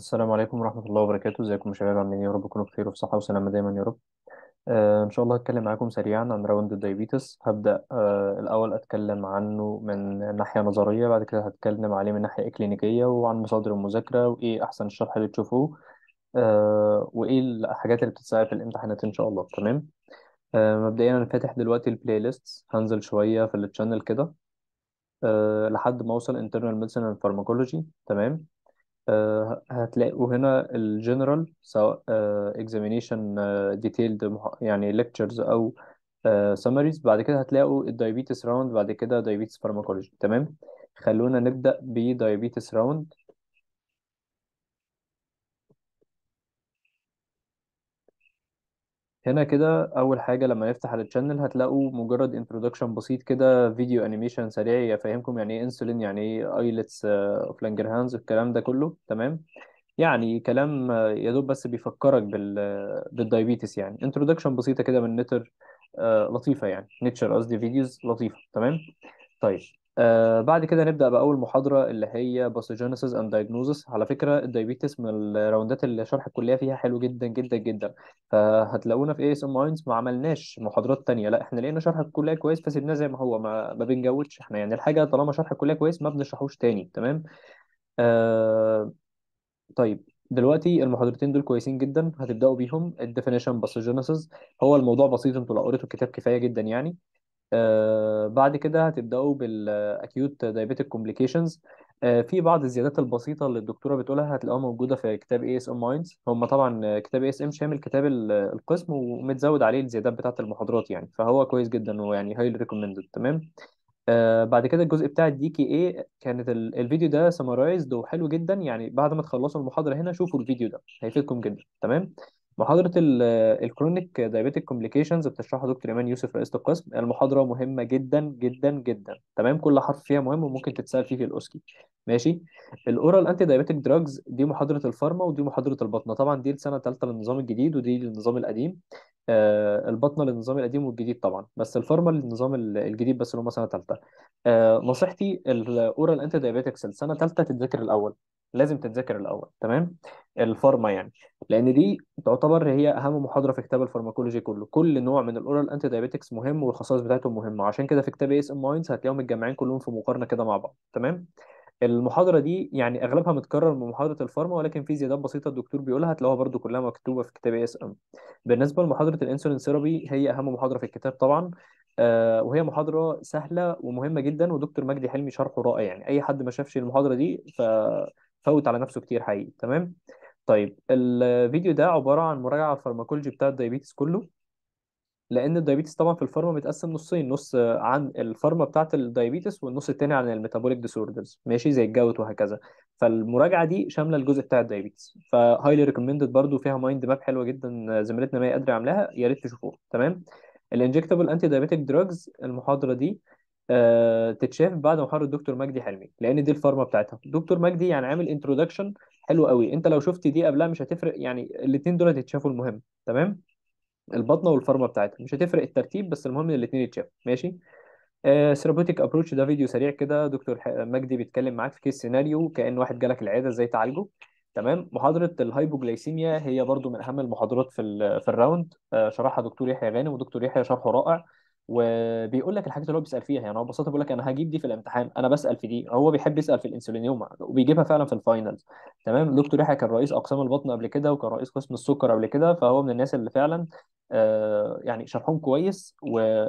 السلام عليكم ورحمة الله وبركاته ازيكم يا شباب عاملين ايه يا رب تكونوا بخير وفي صحة وسلامة دايما يا رب آه ان شاء الله هتكلم معاكم سريعا عن راوند الدايبيتس هبدأ آه الأول أتكلم عنه من ناحية نظرية بعد كده هتكلم عليه من ناحية إكلينيكية وعن مصادر المذاكرة وايه أحسن الشرح اللي تشوفوه آه وايه الحاجات اللي بتتساعد في الامتحانات ان شاء الله تمام آه مبدئيا أنا فاتح دلوقتي البلاي ليست هنزل شوية في التشانل كده آه لحد ما أوصل internal medicine and pharmacology تمام آه، هتلاقوا هنا الجنرال سواء اكزامينيشن آه، آه، ديتيلد يعني ليكتشرز او summaries بعد كده هتلاقوا diabetes راوند بعد كده diabetes فارماكولوجي تمام خلونا نبدا diabetes راوند هنا كده اول حاجه لما نفتح على التشانل هتلاقوا مجرد انترودكشن بسيط كده فيديو انيميشن سريع يفهمكم يعني ايه انسولين يعني ايه ايلتس اوف لانجر هانز والكلام ده كله تمام يعني كلام آه، يا دوب بس بيفكرك بال آه، بالدايبيتس يعني انترودكشن بسيطه كده من نتر آه، لطيفه يعني نيتشر قصدي فيديوز لطيفه تمام طيب آه بعد كده نبدأ بأول محاضرة اللي هي باثوجينيسيس اند دايجنوزس على فكرة الدايبيتس من الراوندات اللي شرح الكلية فيها حلو جدا جدا جدا فهتلاقونا في اي اس ام ماينز ما عملناش محاضرات تانية لا احنا لقينا شرح الكلية كويس فسيبناه زي ما هو ما, ما بنجودش احنا يعني الحاجة طالما شرح الكلية كويس ما بنشرحوش تاني تمام آه طيب دلوقتي المحاضرتين دول كويسين جدا هتبدأوا بيهم الديفينيشن باثوجينيسيس هو الموضوع بسيط انتوا لو قريتوا الكتاب كفاية جدا يعني آه، بعد كده هتبداوا بالاكيوت دايابيتك كومبليكيشنز في بعض الزيادات البسيطه اللي الدكتوره بتقولها هتلاقوها موجوده في كتاب اي اس ام ماينز هم طبعا كتاب اي اس ام شامل كتاب القسم ومتزود عليه الزيادات بتاعه المحاضرات يعني فهو كويس جدا ويعني هايلي ريكومندد تمام آه، بعد كده الجزء بتاع الدي كي اي كانت الفيديو ده سمرايزد وحلو جدا يعني بعد ما تخلصوا المحاضره هنا شوفوا الفيديو ده هيفيدكم جدا تمام محاضرة الكرونيك دايابيتك كومبليكيشنز بتشرحها دكتور إيمان يوسف رئيس القسم المحاضرة مهمة جدا جدا جدا تمام كل حرف فيها مهم وممكن تتسأل فيه في الأوسكي ماشي الأورال أنتي دايابيتك دراجز دي محاضرة الفارما ودي محاضرة البطنة طبعا دي السنة الثالثة للنظام الجديد ودي للنظام القديم آه البطنه للنظام القديم والجديد طبعا بس الفارما للنظام الجديد بس اللي هم سنه ثالثه آه نصيحتي الاورال انتي دايابيتكس السنه الثالثة تتذاكر الاول لازم تتذاكر الاول تمام الفارما يعني لان دي تعتبر هي اهم محاضره في كتاب الفارماكولوجي كله كل نوع من الاورال انتي دايابيتكس مهم والخصائص بتاعتهم مهمه عشان كده في كتاب اس ام ماينز هتلاقيهم متجمعين كلهم في مقارنه كده مع بعض تمام المحاضره دي يعني اغلبها متكرر من محاضره الفارما ولكن في زيادات بسيطه الدكتور بيقولها هتلاقوها برده كلها مكتوبه في كتاب اس ام بالنسبه لمحاضره الانسولين ثيرابي هي اهم محاضره في الكتاب طبعا آه وهي محاضره سهله ومهمه جدا ودكتور مجدي حلمي شرحه رائع يعني اي حد ما شافش المحاضره دي ففوت على نفسه كتير حقيقي تمام طيب الفيديو ده عبارة عن مراجعة فارماكولوجي بتاع الدايبيتس كله لأن الدايبيتس طبعا في الفارما متقسم نصين نص عن الفارما بتاعة الدايبيتس والنص التاني عن الميتابوليك ديسوردرز ماشي زي الجوت وهكذا فالمراجعة دي شاملة الجزء بتاع الدايبيتس فهايلي ريكومندد برضو فيها مايند ماب حلوة جدا زميلتنا مي قادرة عاملاها يا ريت تشوفوها تمام الانجكتبل انتي دايبيتيك دراجز المحاضرة دي آه، تتشاف بعد محاضرة الدكتور مجدي حلمي لأن دي الفارما بتاعتها دكتور مجدي يعني عامل انترودكشن حلو قوي انت لو شفت دي قبلها مش هتفرق يعني الاثنين دول هيتشافوا المهم تمام البطنه والفارما بتاعتها مش هتفرق الترتيب بس المهم ان الاثنين يتشافوا ماشي ثيرابيوتيك آه، ابروتش ده فيديو سريع كده دكتور مجدي بيتكلم معاك في كيس سيناريو كان واحد جالك العياده ازاي تعالجه تمام محاضره الهايبوجليسيميا هي برضو من اهم المحاضرات في في الراوند آه، شرحها دكتور يحيى غانم ودكتور يحيى شرحه رائع وبيقول لك الحاجات اللي هو بيسال فيها يعني هو ببساطه بيقول لك انا هجيب دي في الامتحان انا بسال في دي هو بيحب يسال في الانسولينيوم وبيجيبها فعلا في الفاينلز تمام دكتور يحيى كان رئيس اقسام البطن قبل كده وكان رئيس قسم السكر قبل كده فهو من الناس اللي فعلا آه، يعني شرحهم كويس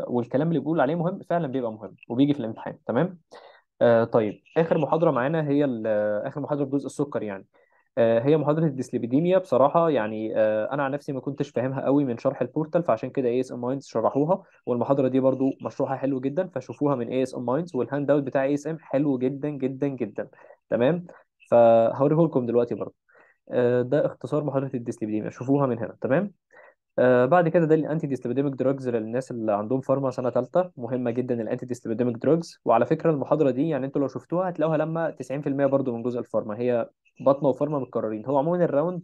والكلام اللي بيقول عليه مهم فعلا بيبقى مهم وبيجي في الامتحان تمام آه، طيب اخر محاضره معانا هي اخر محاضره بجزء السكر يعني آه، هي محاضرة الديسليبيديميا بصراحة يعني آه، أنا عن نفسي ما كنتش فاهمها قوي من شرح البورتال فعشان كده اي اس ام ماينز شرحوها والمحاضرة دي برضو مشروعها حلو جدا فشوفوها من اي اس ام ماينز والهاند اوت بتاع اي اس ام حلو جدا جدا جدا تمام فهوريه لكم دلوقتي برضو آه، ده اختصار محاضرة الديسليبيديميا شوفوها من هنا تمام آه، بعد كده ده الانتي ديستابيديميك دراجز للناس اللي عندهم فارما سنه ثالثه مهمه جدا الانتي ديستابيديميك دراجز وعلى فكره المحاضره دي يعني انتوا لو شفتوها هتلاقوها لما 90% برضو من جزء الفارما هي بطنه وفارما متكررين هو عموما الراوند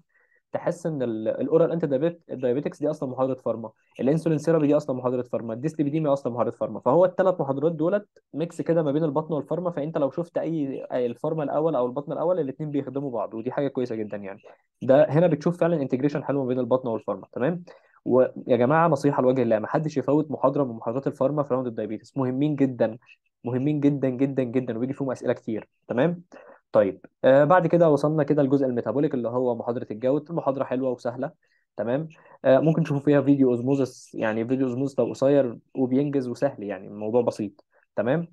تحس ان الاورال انتي دايبيتكس دي اصلا محاضره فارما الانسولين سيرابي دي اصلا محاضره فارما دي اصلا محاضره فارما فهو الثلاث محاضرات دولت ميكس كده ما بين البطن والفارما فانت لو شفت اي الفارما الاول او البطن الاول الاثنين بيخدموا بعض ودي حاجه كويسه جدا يعني ده هنا بتشوف فعلا انتجريشن حلو ما بين البطن والفارما تمام ويا جماعه نصيحه لوجه الله ما حدش يفوت محاضره من محاضرات الفارما في راوند الدايبيتس مهمين جدا مهمين جدا جدا جدا وبيجي فيهم اسئله كتير تمام طيب آه بعد كده وصلنا كده لجزء الميتابوليك اللي هو محاضره الجوت المحاضره حلوه وسهله تمام آه ممكن تشوفوا فيها فيديو اوزموزس يعني فيديو اوزموزس لو قصير وبينجز وسهل يعني الموضوع بسيط تمام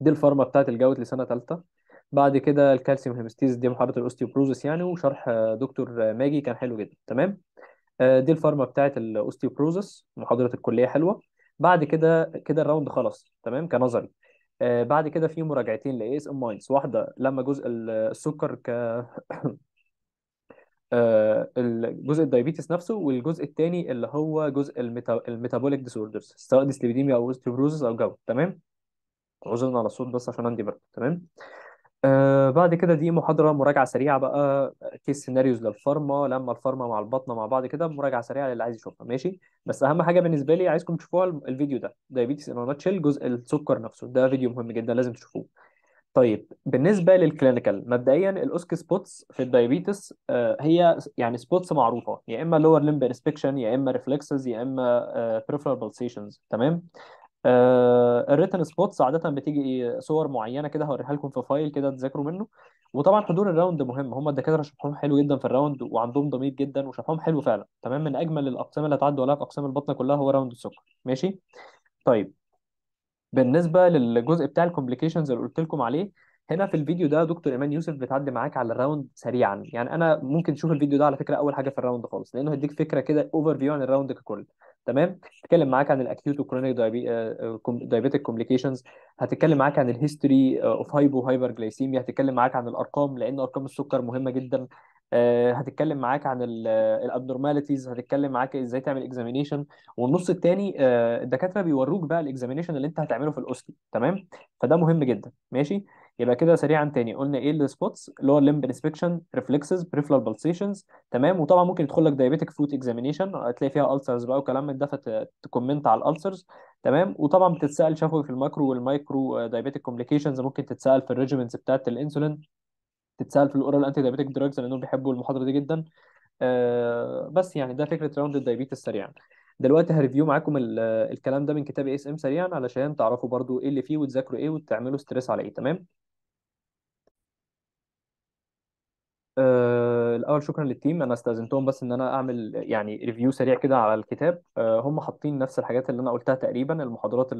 دي الفارما بتاعت الجوت لسنه ثالثه بعد كده الكالسيوم هيمستيز دي محاضره الاوستيوبروزس يعني وشرح دكتور ماجي كان حلو جدا تمام آه، دي الفارما بتاعت الاوستيوبروزس محاضره الكليه حلوه بعد كده كده الراوند خلص تمام كنظري آه، بعد كده في مراجعتين لاي اس ام ماينس واحده لما جزء السكر ك آه، الجزء الدايبيتس نفسه والجزء الثاني اللي هو جزء الميتابوليك ديسوردرز سواء ديسليبيديميا او اوستيوبروزس او جو تمام عذرا على الصوت بس عشان عندي برد تمام آه بعد كده دي محاضرة مراجعة سريعة بقى كيس سيناريوز للفارما لما الفارما مع البطنة مع بعض كده مراجعة سريعة للي عايز يشوفها ماشي بس أهم حاجة بالنسبة لي عايزكم تشوفوها الفيديو ده دايبيتس إن ناتشيل جزء السكر نفسه ده فيديو مهم جدا لازم تشوفوه طيب بالنسبة للكلينيكال مبدئيا الأوسكي سبوتس في الدايبيتس آه هي يعني سبوتس معروفة يا إما لور لمب انسبكشن يا إما ريفلكسز يا إما بريفرال آه، بلسيشنز تمام آه، الريتن سبوتس عاده بتيجي صور معينه كده هوريها لكم في فايل كده تذاكروا منه وطبعا حضور الراوند مهم هم الدكاتره شرحهم حلو جدا في الراوند وعندهم ضمير جدا وشرحهم حلو فعلا تمام من اجمل الاقسام اللي اتعدوا عليها في اقسام البطنه كلها هو راوند السكر ماشي طيب بالنسبه للجزء بتاع الكومبليكيشنز اللي قلت لكم عليه هنا في الفيديو ده دكتور ايمان يوسف بتعدي معاك على الراوند سريعا يعني انا ممكن تشوف الفيديو ده على فكره اول حاجه في الراوند خالص لانه هيديك فكره كده اوفر فيو عن الراوند ككل تمام هتتكلم معاك عن الاكيوت وكرونيك دايابيتك كومبليكيشنز هتتكلم معاك عن الهيستوري اوف هايبو هايبر جلايسيميا هتتكلم معاك عن الارقام لان ارقام السكر مهمه جدا آه، هتتكلم معاك عن الابنورماليتيز آه، هتتكلم معاك ازاي تعمل اكزامينيشن والنص الثاني آه، الدكاتره بيوروك بقى الاكزامينيشن اللي انت هتعمله في الاوسكي تمام فده مهم جدا ماشي يبقى كده سريعا تاني قلنا ايه السبوتس اللي هو الليمب انسبكشن ريفلكسز بريفلال بالسيشنز تمام وطبعا ممكن يدخل لك دايابيتك فوت اكزامينشن هتلاقي فيها السرز بقى وكلام من ده فتكومنت على الالسرز تمام وطبعا بتتسال شفوي في المايكرو والمايكرو دايابيتك آه، كومبليكيشنز ممكن تتسال في الريجيمنتس بتاعت الانسولين تتسال في الاورال انتي دايابيتك دراجز لانهم بيحبوا المحاضره دي جدا آه بس يعني ده فكره راوند الدايابيتس سريعا دلوقتي هريفيو معاكم آه، الكلام ده من كتاب اس ام سريعا علشان تعرفوا برضو ايه اللي فيه وتذاكروا ايه وتعملوا ستريس على ايه تمام آه، الاول شكرا للتيم انا استاذنتهم بس ان انا اعمل يعني ريفيو سريع كده على الكتاب آه، هم حاطين نفس الحاجات اللي انا قلتها تقريبا المحاضرات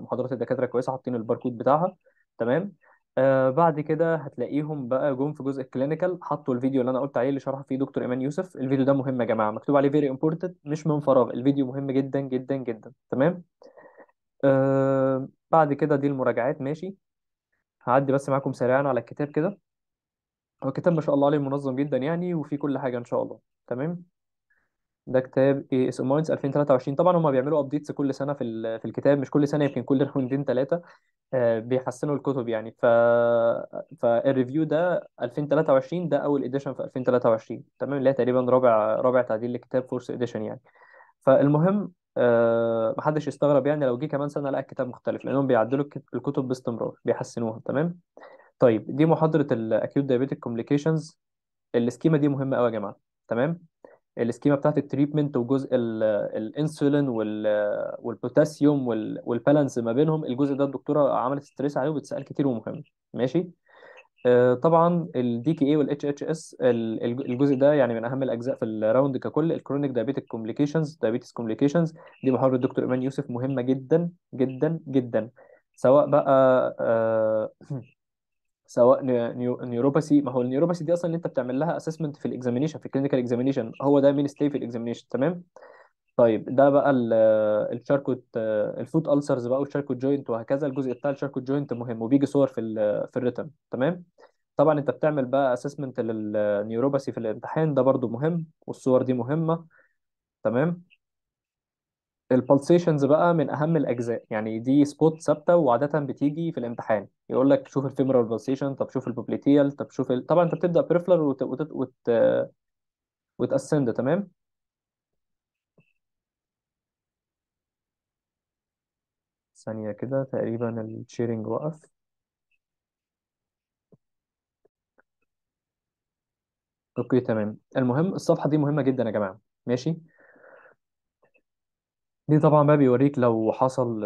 محاضرات الدكاتره كويسه حاطين الباركود بتاعها تمام آه بعد كده هتلاقيهم بقى جم في جزء الكلينيكال حطوا الفيديو اللي انا قلت عليه اللي شرح فيه دكتور ايمان يوسف الفيديو ده مهم يا جماعه مكتوب عليه فيري امبورتنت مش من فراغ الفيديو مهم جدا جدا جدا تمام آه بعد كده دي المراجعات ماشي هعدي بس معاكم سريعا على الكتاب كده هو كتاب ما شاء الله عليه منظم جدا يعني وفيه كل حاجة إن شاء الله تمام ده كتاب ايه اس ام اينز 2023 طبعا هم بيعملوا ابديتس كل سنه في في الكتاب مش كل سنه يمكن كل سنتين ثلاثه آه، بيحسنوا الكتب يعني ف فالريفيو ده 2023 ده اول اديشن في 2023 تمام اللي هي تقريبا رابع رابع تعديل لكتاب فورس اديشن يعني فالمهم آه، محدش يستغرب يعني لو جه كمان سنه لقى الكتاب مختلف لانهم بيعدلوا الكتب باستمرار بيحسنوها تمام طيب دي محاضرة الأكيوت دايابيتك كومبليكيشنز السكيما دي مهمة أوي يا جماعة تمام السكيما بتاعت التريتمنت وجزء الانسولين والبوتاسيوم والبالانس ما بينهم الجزء ده الدكتورة عملت ستريس عليه وبتسأل كتير ومهم ماشي آه، طبعا الدي كي اي والاتش اتش اس الجزء ده يعني من اهم الاجزاء في الراوند ككل الكرونيك دايابيتك كومبليكيشنز دايابيتس كومبليكيشنز دي محاضره الدكتور ايمان يوسف مهمه جدا جدا جدا سواء بقى آه، سواء نيوروباثي ما هو النيوروباثي دي اصلا انت بتعمل لها اسسمنت في الاكزامينيشن في الكلينيكال اكزامينيشن هو ده مين ستي في الاكزامينيشن تمام طيب ده بقى الشاركوت الفوت السرز بقى والشاركوت جوينت وهكذا الجزء بتاع الشاركوت جوينت مهم وبيجي صور في الـ في الريتن تمام طبعا انت بتعمل بقى اسسمنت للنيوروباثي في الامتحان ده برضو مهم والصور دي مهمه تمام البالسيشنز بقى من اهم الاجزاء يعني دي سبوت ثابته وعاده بتيجي في الامتحان يقول لك شوف الفيمورال بالسيشن طب شوف البوبليتيال طب شوف ال... طبعا انت بتبدا بيرفلر وت... وت... وت... وتاسند تمام ثانيه كده تقريبا الشيرنج وقف اوكي تمام المهم الصفحه دي مهمه جدا يا جماعه ماشي دي طبعا بقى بيوريك لو حصل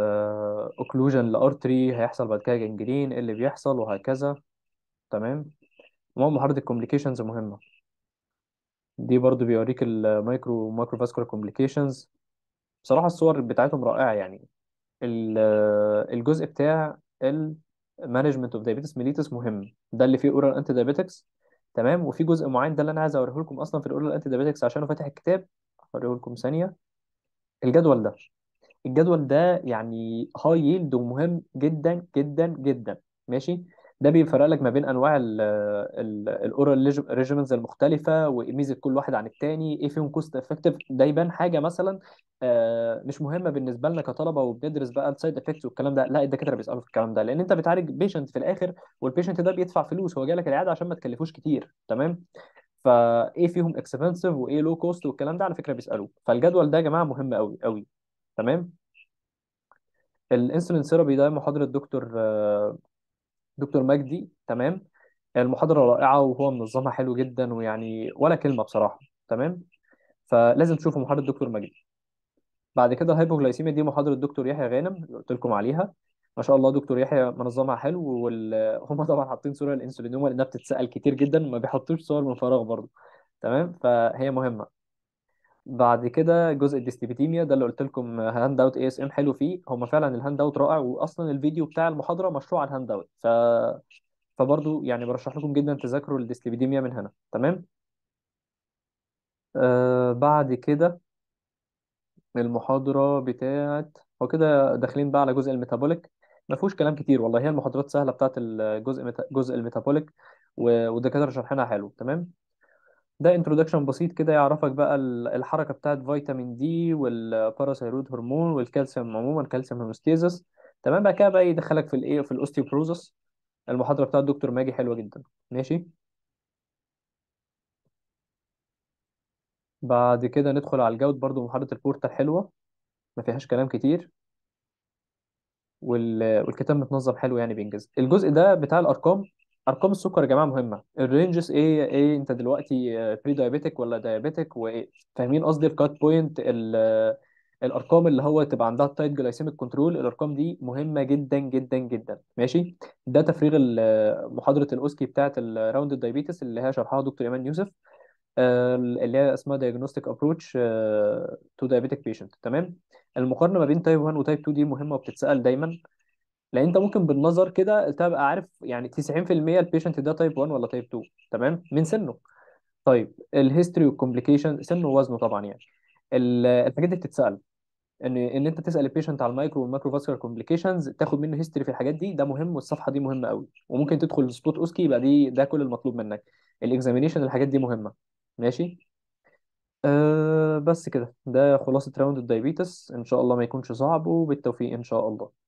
اوكلوجن آه، لارتري هيحصل بعد كده جنجرين ايه اللي بيحصل وهكذا تمام المهم هارد الكومبليكيشنز مهمة دي برضو بيوريك المايكرو مايكرو فاسكولار كومبليكيشنز بصراحة الصور بتاعتهم رائعة يعني آه، الجزء بتاع المانجمنت اوف دايابيتس ميليتس مهم ده اللي فيه اورال انتي دايابيتكس تمام وفي جزء معين ده اللي انا عايز اوريه لكم اصلا في الاورال انتي دايابيتكس عشان فاتح الكتاب هوريه لكم ثانية الجدول ده الجدول ده يعني هاي يلد ومهم جدا جدا جدا ماشي ده بيفرق لك ما بين انواع الاورال ريجيمنز المختلفه وميزه كل واحد عن التاني ايه فيهم كوست افكتيف ده يبان حاجه مثلا آه، مش مهمه بالنسبه لنا كطلبه وبندرس بقى السايد افكتس والكلام ده لا الدكاتره بيسالوا في الكلام ده لان انت بتعالج بيشنت في الاخر والبيشنت ده بيدفع فلوس هو جالك العياده عشان ما تكلفوش كتير تمام فايه فيهم اكسبنسيف وايه لو كوست والكلام ده على فكره بيسالوه فالجدول ده يا جماعه مهم قوي قوي تمام الانسولين ثيرابي ده محاضره دكتور دكتور مجدي تمام المحاضره رائعه وهو منظمها حلو جدا ويعني ولا كلمه بصراحه تمام فلازم تشوفوا محاضره دكتور مجدي بعد كده الهايبوغلايسيميا دي محاضره دكتور يحيى غانم اللي قلت لكم عليها ما شاء الله دكتور يحيى منظمها حلو وهم طبعا حاطين صوره هم لانها بتتسال كتير جدا ما بيحطوش صور من فراغ برضه تمام فهي مهمه بعد كده جزء الديستيبيتيميا ده اللي قلت لكم هاند اوت اي اس ام حلو فيه هم فعلا الهاند اوت رائع واصلا الفيديو بتاع المحاضره مشروع على الهاند اوت ف فبرضه يعني برشح لكم جدا تذاكروا الديستيبيديميا من هنا تمام آه بعد كده المحاضرة بتاعت هو كده داخلين بقى على جزء الميتابوليك ما فيهوش كلام كتير والله هي المحاضرات سهله بتاعت الجزء جزء الميتابوليك والدكاتره شرحنا حلو تمام ده انترودكشن بسيط كده يعرفك بقى الحركه بتاعت فيتامين دي والباراثيرويد هرمون والكالسيوم عموما كالسيوم هيموستيزس تمام بقى كده بقى يدخلك في الايه في الاوستيوبروزس المحاضره بتاعت الدكتور ماجي حلوه جدا ماشي بعد كده ندخل على الجود برضو محاضره البورتال حلوه ما فيهاش كلام كتير والكتاب متنظم حلو يعني بينجز الجزء ده بتاع الارقام ارقام السكر يا جماعه مهمه الرينجز ايه ايه انت دلوقتي بري دايابيتك ولا دايابيتك وايه فاهمين قصدي الكات بوينت الارقام اللي هو تبقى عندها التايت جلايسيميك كنترول الارقام دي مهمه جدا جدا جدا ماشي ده تفريغ محاضره الاوسكي بتاعه الراوند دايابيتس اللي هي شرحها دكتور ايمان يوسف آه، اللي هي اسمها دايجنوستيك ابروتش تو دايابيتك بيشنت تمام المقارنه ما بين تايب 1 وتايب 2 دي مهمه وبتتسال دايما لان انت ممكن بالنظر كده تبقى عارف يعني 90% البيشنت ده تايب 1 ولا تايب 2 تمام من سنه طيب الهيستوري والكومبليكيشن سنه ووزنه طبعا يعني الحاجات دي بتتسال ان ان انت تسال البيشنت على المايكرو والمايكرو فاسكولار كومبليكيشنز تاخد منه هيستوري في الحاجات دي ده مهم والصفحه دي مهمه قوي وممكن تدخل سبوت اوسكي يبقى دي ده كل المطلوب منك الاكزامينشن الحاجات دي مهمه ماشي أه بس كده ده خلاصة راوند الدايبيتس إن شاء الله ما يكونش صعب وبالتوفيق إن شاء الله